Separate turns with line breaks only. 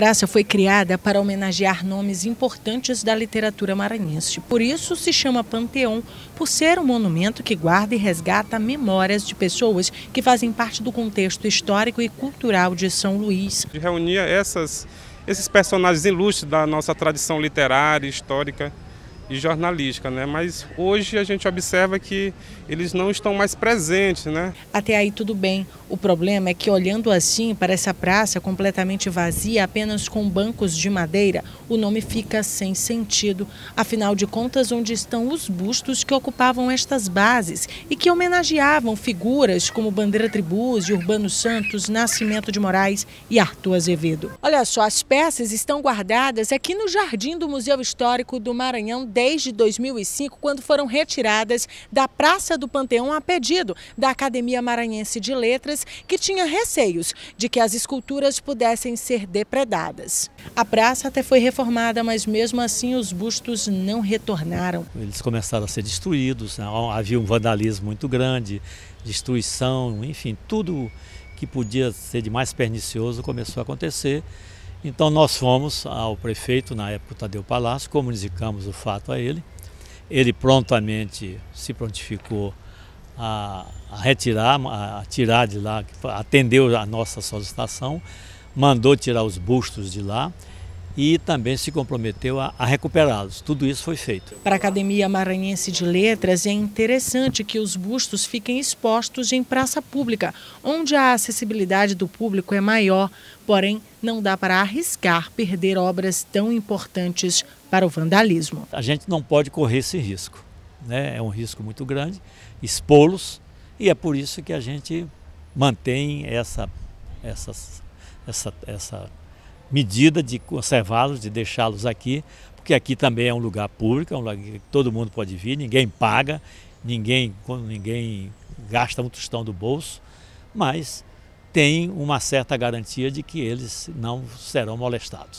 praça foi criada para homenagear nomes importantes da literatura maranhense. Por isso se chama Panteão, por ser um monumento que guarda e resgata memórias de pessoas que fazem parte do contexto histórico e cultural de São Luís.
Reunia essas, esses personagens ilustres da nossa tradição literária e histórica e jornalística, né? Mas hoje a gente observa que eles não estão mais presentes, né?
Até aí tudo bem. O problema é que olhando assim para essa praça completamente vazia, apenas com bancos de madeira, o nome fica sem sentido. Afinal de contas, onde estão os bustos que ocupavam estas bases e que homenageavam figuras como Bandeira Tribus, Urbano Santos, Nascimento de Moraes e Arthur Azevedo. Olha só, as peças estão guardadas aqui no jardim do Museu Histórico do Maranhão desde 2005, quando foram retiradas da Praça do Panteão a pedido da Academia Maranhense de Letras, que tinha receios de que as esculturas pudessem ser depredadas. A praça até foi reformada, mas mesmo assim os bustos não retornaram.
Eles começaram a ser destruídos, né? havia um vandalismo muito grande, destruição, enfim, tudo que podia ser de mais pernicioso começou a acontecer. Então nós fomos ao prefeito, na época Tadeu Palácio, comunicamos o fato a ele. Ele prontamente se prontificou a, a retirar, a, a tirar de lá, atendeu a nossa solicitação, mandou tirar os bustos de lá e também se comprometeu a, a recuperá-los. Tudo isso foi feito.
Para a Academia Maranhense de Letras, é interessante que os bustos fiquem expostos em praça pública, onde a acessibilidade do público é maior, porém não dá para arriscar perder obras tão importantes para o vandalismo.
A gente não pode correr esse risco. Né? É um risco muito grande expô-los e é por isso que a gente mantém essa, essa, essa, essa medida de conservá-los, de deixá-los aqui, porque aqui também é um lugar público, é um lugar que todo mundo pode vir, ninguém paga, ninguém, ninguém gasta um tostão do bolso, mas tem uma certa garantia de que eles não serão molestados.